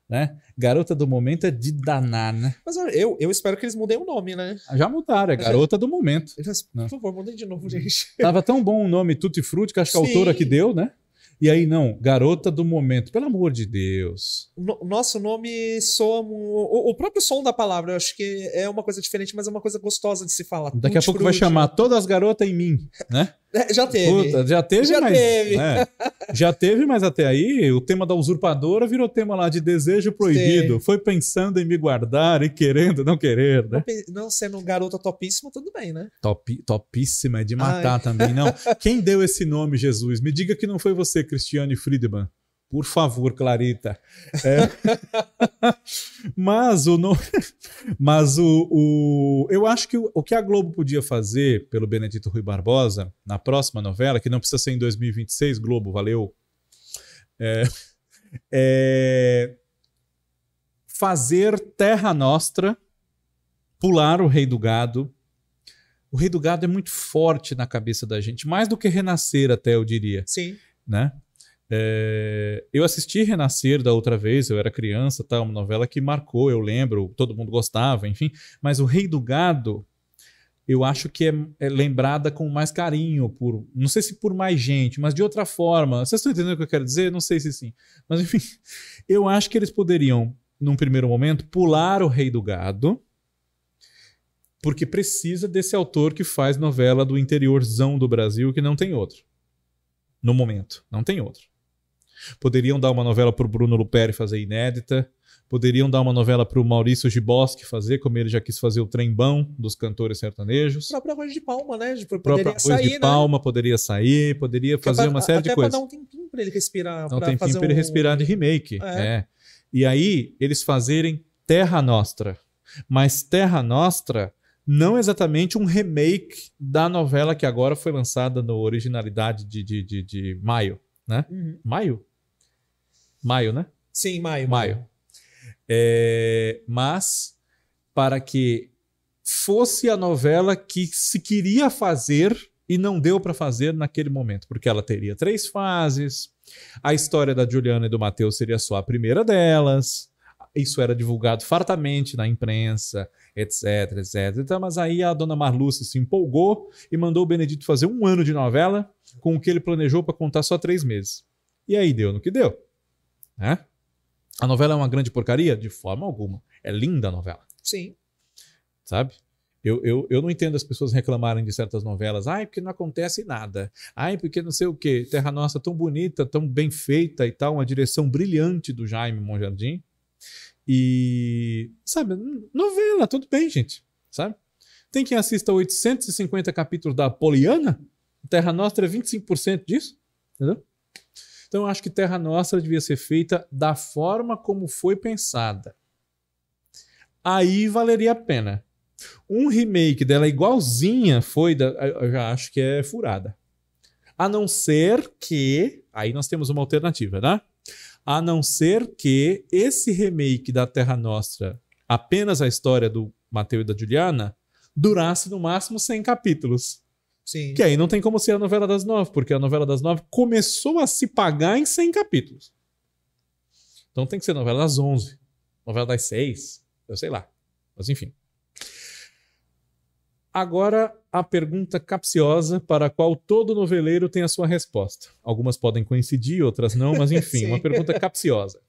Né? Garota do momento é de danar, né? Mas eu, eu espero que eles mudem o nome, né? Ah, já mudaram, é, é Garota do Momento. Eles, por favor, mudem de novo, uhum. gente. Tava tão bom o nome Tutti Frutti, que acho que a autora que deu, né? E aí, não, garota do momento, pelo amor de Deus. No, nosso nome soa. O, o, próprio som da palavra, eu acho que é uma coisa diferente, mas é uma coisa gostosa de se falar. Daqui a pouco vai chamar todas as garotas em mim, né? É, já teve. Puta, já teve, já mas, teve. Né? Já teve, mas até aí o tema da usurpadora virou tema lá de desejo proibido. Sim. Foi pensando em me guardar e querendo não querer, né? Não, sendo um garoto topíssimo, tudo bem, né? Top, topíssima é de matar Ai. também, não. Quem deu esse nome, Jesus? Me diga que não foi você, Cristiane Friedman. Por favor, Clarita. É. mas o, no... mas o, o, eu acho que o, o que a Globo podia fazer pelo Benedito Rui Barbosa na próxima novela, que não precisa ser em 2026, Globo, valeu. É, é fazer Terra Nostra pular o Rei do Gado. O Rei do Gado é muito forte na cabeça da gente, mais do que renascer, até eu diria. Sim. Né? É, eu assisti Renascer da outra vez, eu era criança, tá, uma novela que marcou, eu lembro, todo mundo gostava, enfim. Mas o Rei do Gado, eu acho que é, é, lembrada com mais carinho, por não sei se por mais gente, mas de outra forma. Vocês estão entendendo o que eu quero dizer? Não sei se sim. Mas enfim, eu acho que eles poderiam, num primeiro momento, pular o Rei do Gado, porque precisa desse autor que faz novela do interiorzão do Brasil, que não tem outro. No momento, não tem outro. Poderiam dar uma novela para o Bruno Luperi fazer inédita. Poderiam dar uma novela para o Maurício Giboschi fazer, como ele já quis fazer o Trembão dos cantores sertanejos. A própria Rua de Palma, né? Tipo, poderia própria sair, de né? Palma poderia sair, poderia é fazer pra, uma série de coisas. Até para dar um tempinho para ele respirar. Dá um tempinho para ele um... respirar de remake. É. é. E aí, eles fazerem Terra Nostra. Mas Terra Nostra não exatamente um remake da novela que agora foi lançada no Originalidade de, de, de, de maio, né? Uhum. Maio? Maio, né? Sim, maio. Maio. É, mas para que fosse a novela que se queria fazer e não deu para fazer naquele momento, porque ela teria três fases. A história da Juliana e do Matheus seria só a primeira delas. Isso era divulgado fartamente na imprensa, etc, etc. Então, mas aí a dona Marluce se empolgou e mandou o Benedito fazer um ano de novela com o que ele planejou para contar só três meses. E aí deu no que deu. Né? A novela é uma grande porcaria? De forma alguma. É linda a novela. Sim. Sabe? Eu, eu, eu não entendo as pessoas reclamarem de certas novelas. Ai, porque não acontece nada. Ai, porque não sei o quê. Terra Nossa tão bonita, tão bem feita e tal. Uma direção brilhante do Jaime Monjardim. E, sabe, novela, tudo bem, gente. Sabe? Tem quem assista 850 capítulos da Poliana. Terra Nostra é 25% disso. Entendeu? Então, eu acho que Terra Nostra devia ser feita da forma como foi pensada. Aí valeria a pena. Um remake dela igualzinha foi, da, eu já acho que é furada. A não ser que. Aí nós temos uma alternativa, né? A não ser que esse remake da Terra Nostra, apenas a história do Mateu e da Juliana, durasse no máximo 100 capítulos. Sim. Que aí não tem como ser a novela das nove, porque a novela das nove começou a se pagar em 100 capítulos. Então tem que ser novela das onze, novela das seis, eu sei lá. Mas enfim. Agora a pergunta capciosa para a qual todo noveleiro tem a sua resposta. Algumas podem coincidir, outras não, mas enfim, uma pergunta capciosa.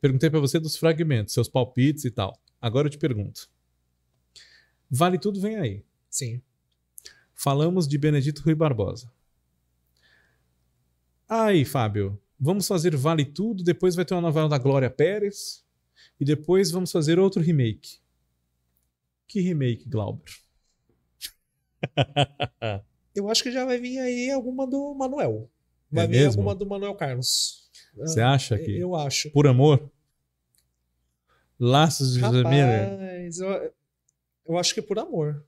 Perguntei para você dos fragmentos, seus palpites e tal. Agora eu te pergunto. Vale tudo vem aí. Sim. Falamos de Benedito Rui Barbosa. Aí, Fábio, vamos fazer Vale Tudo, depois vai ter uma novela da Glória Pérez, e depois vamos fazer outro remake. Que remake, Glauber? Eu acho que já vai vir aí alguma do Manuel. É vai é vir mesmo? alguma do Manuel Carlos. Você ah, acha é, que? Eu acho. Por amor? Laços de Rapaz, José Miller? Eu, eu acho que é por amor.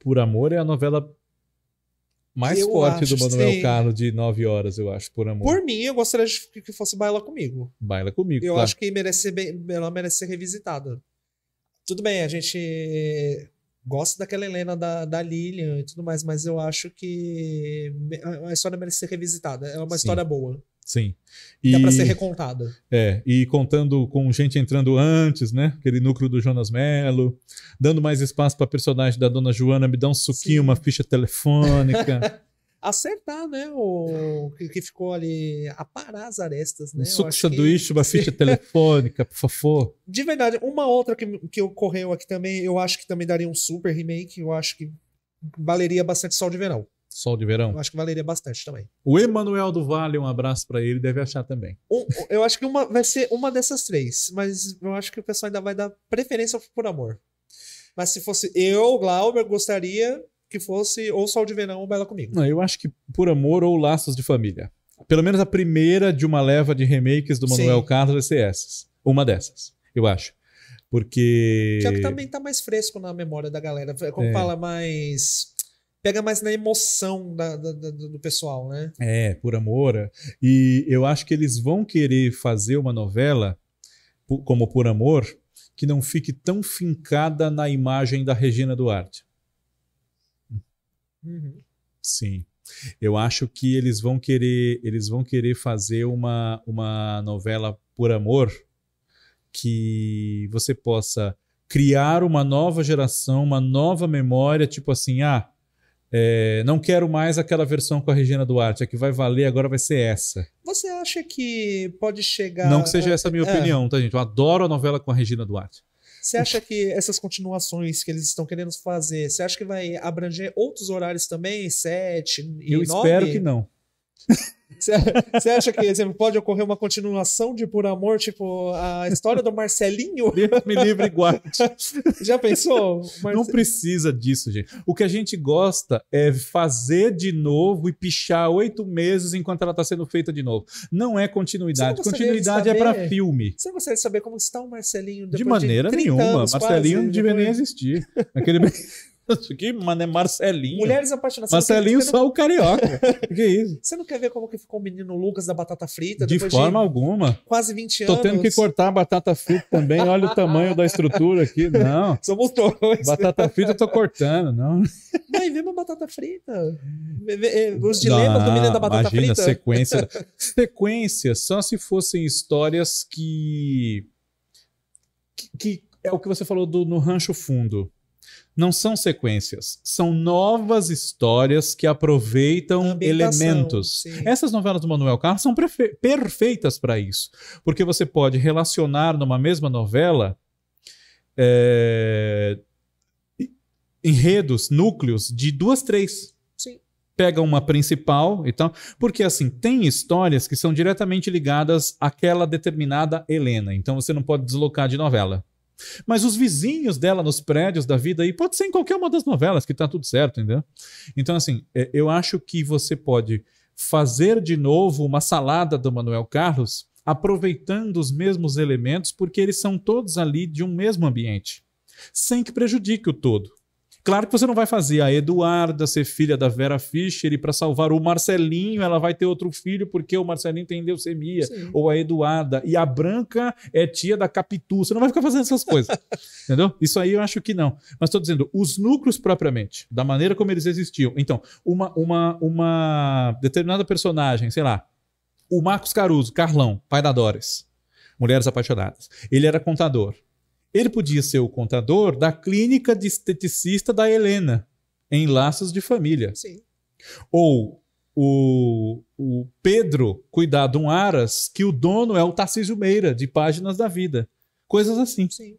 Por amor é a novela mais eu forte do Manuel sim. Carlos de 9 horas, eu acho, por amor. Por mim, eu gostaria de que fosse Baila Comigo. Baila Comigo, Eu acho que merece bem, ela merece ser revisitada. Tudo bem, a gente gosta daquela Helena da, da Lilian e tudo mais, mas eu acho que a história merece ser revisitada. É uma sim. história boa. Sim. E, Dá para ser recontada. É, e contando com gente entrando antes, né? Aquele núcleo do Jonas Mello, dando mais espaço para personagem da Dona Joana, me dá um suquinho, Sim. uma ficha telefônica. acertar, né? O que ficou ali, aparar as arestas, né? Um suco de sanduíche, que... uma ficha telefônica, por favor. De verdade, uma outra que, que ocorreu aqui também, eu acho que também daria um super remake, eu acho que valeria bastante Sol de Verão. Sol de verão. Eu acho que valeria bastante também. O Emanuel do Vale, um abraço para ele, deve achar também. Um, eu acho que uma vai ser uma dessas três, mas eu acho que o pessoal ainda vai dar preferência por amor. Mas se fosse eu, Glauber, gostaria que fosse ou Sol de Verão ou Bela Comigo. Não, eu acho que por amor ou laços de família. Pelo menos a primeira de uma leva de remakes do Manuel Sim. Carlos vai ser essas. Uma dessas, eu acho. Porque. É o que também tá mais fresco na memória da galera. É como é. fala mais pega mais na emoção da, da, da, do pessoal, né? É, por amor. É. E eu acho que eles vão querer fazer uma novela como Por Amor que não fique tão fincada na imagem da Regina Duarte. Uhum. Sim. Eu acho que eles vão querer, eles vão querer fazer uma, uma novela por amor que você possa criar uma nova geração, uma nova memória, tipo assim, ah, é, não quero mais aquela versão com a Regina Duarte, a que vai valer agora vai ser essa. Você acha que pode chegar. Não que seja essa a minha é. opinião, tá, gente? Eu adoro a novela com a Regina Duarte. Você acha que essas continuações que eles estão querendo fazer, você acha que vai abranger outros horários também? Sete e Eu nove? espero que não. Você acha que exemplo, pode ocorrer uma continuação de Por Amor, tipo a história do Marcelinho? Deus me livre e guarde. Já pensou? Marce... Não precisa disso, gente. O que a gente gosta é fazer de novo e pichar oito meses enquanto ela está sendo feita de novo. Não é continuidade. Não continuidade é para filme. Você gostaria de saber como está o Marcelinho depois De maneira de nenhuma. Anos, Marcelinho quase, devia nem existir. Aquele... Isso aqui, mano, é Marcelinho. Mulheres apaixonadas. Marcelinho só o carioca. É. que isso? Você não quer ver como que ficou o menino Lucas da batata frita? De forma de alguma. Quase 20 anos. Tô tendo que cortar a batata frita também. Olha o tamanho da estrutura aqui. Não. Somos dois. Batata frita eu tô cortando, não. Mãe, vê uma batata frita. Eh, os dilemas não, do menino da batata imagina, frita. sequência. sequência, só se fossem histórias que... que... que é o que você falou do, no Rancho Fundo não são sequências, são novas histórias que aproveitam elementos. Sim. Essas novelas do Manuel Carlos são perfeitas para isso, porque você pode relacionar numa mesma novela é, enredos, núcleos de duas, três. Sim. Pega uma principal e tal. Porque, assim, tem histórias que são diretamente ligadas àquela determinada Helena. Então você não pode deslocar de novela. Mas os vizinhos dela nos prédios da vida aí, pode ser em qualquer uma das novelas, que tá tudo certo, entendeu? Então, assim, é, eu acho que você pode fazer de novo uma salada do Manuel Carlos, aproveitando os mesmos elementos, porque eles são todos ali de um mesmo ambiente, sem que prejudique o todo. Claro que você não vai fazer a Eduarda ser filha da Vera Fischer e para salvar o Marcelinho ela vai ter outro filho porque o Marcelinho tem leucemia, Sim. ou a Eduarda. E a Branca é tia da Capitu. Você não vai ficar fazendo essas coisas. entendeu? Isso aí eu acho que não. Mas estou dizendo, os núcleos propriamente, da maneira como eles existiam. Então, uma, uma, uma determinada personagem, sei lá, o Marcos Caruso, Carlão, pai da Doris. Mulheres Apaixonadas. Ele era contador. Ele podia ser o contador da clínica de esteticista da Helena, em Laços de Família. Sim. Ou o, o Pedro cuidar de um Aras, que o dono é o Tarcísio Meira, de Páginas da Vida. Coisas assim. Sim.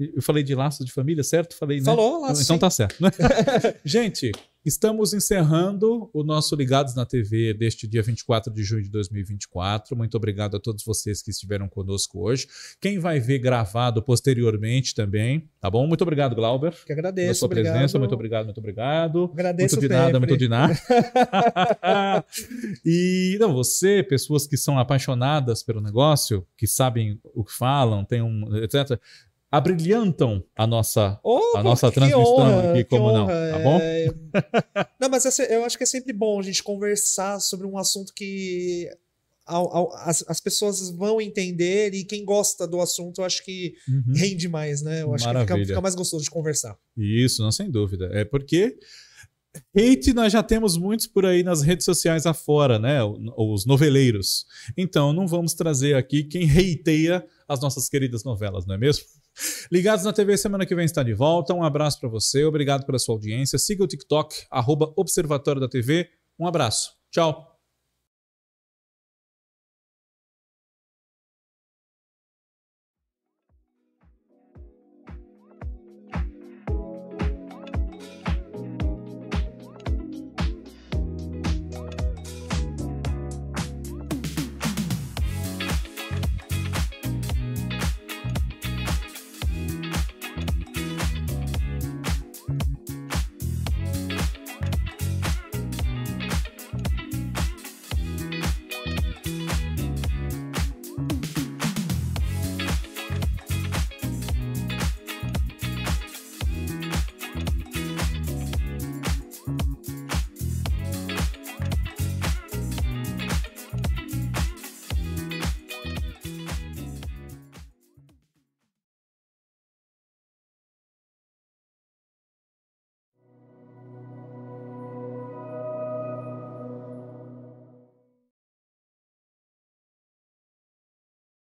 Eu falei de laços de família, certo? Falei, né? Falou, né? laços. Então sim. tá certo. Né? Gente, Estamos encerrando o nosso Ligados na TV deste dia 24 de junho de 2024. Muito obrigado a todos vocês que estiveram conosco hoje. Quem vai ver gravado posteriormente também, tá bom? Muito obrigado, Glauber. Que agradeço. Pela sua obrigado. presença. Muito obrigado, muito obrigado. Agradeço muito de nada, muito de nada. e não, você, pessoas que são apaixonadas pelo negócio, que sabem o que falam, tem um, etc abrilhantam a nossa, oh, a nossa transmissão honra, aqui, como honra, não, tá bom? É... não, mas eu acho que é sempre bom a gente conversar sobre um assunto que as, as pessoas vão entender e quem gosta do assunto, eu acho que uhum. rende mais, né? Eu acho Maravilha. que fica, fica mais gostoso de conversar. Isso, não sem dúvida. É porque Hate nós já temos muitos por aí nas redes sociais afora, né? Os noveleiros. Então, não vamos trazer aqui quem hateia as nossas queridas novelas, não é mesmo? Ligados na TV, semana que vem está de volta. Um abraço para você, obrigado pela sua audiência. Siga o TikTok, arroba Observatório da TV. Um abraço, tchau.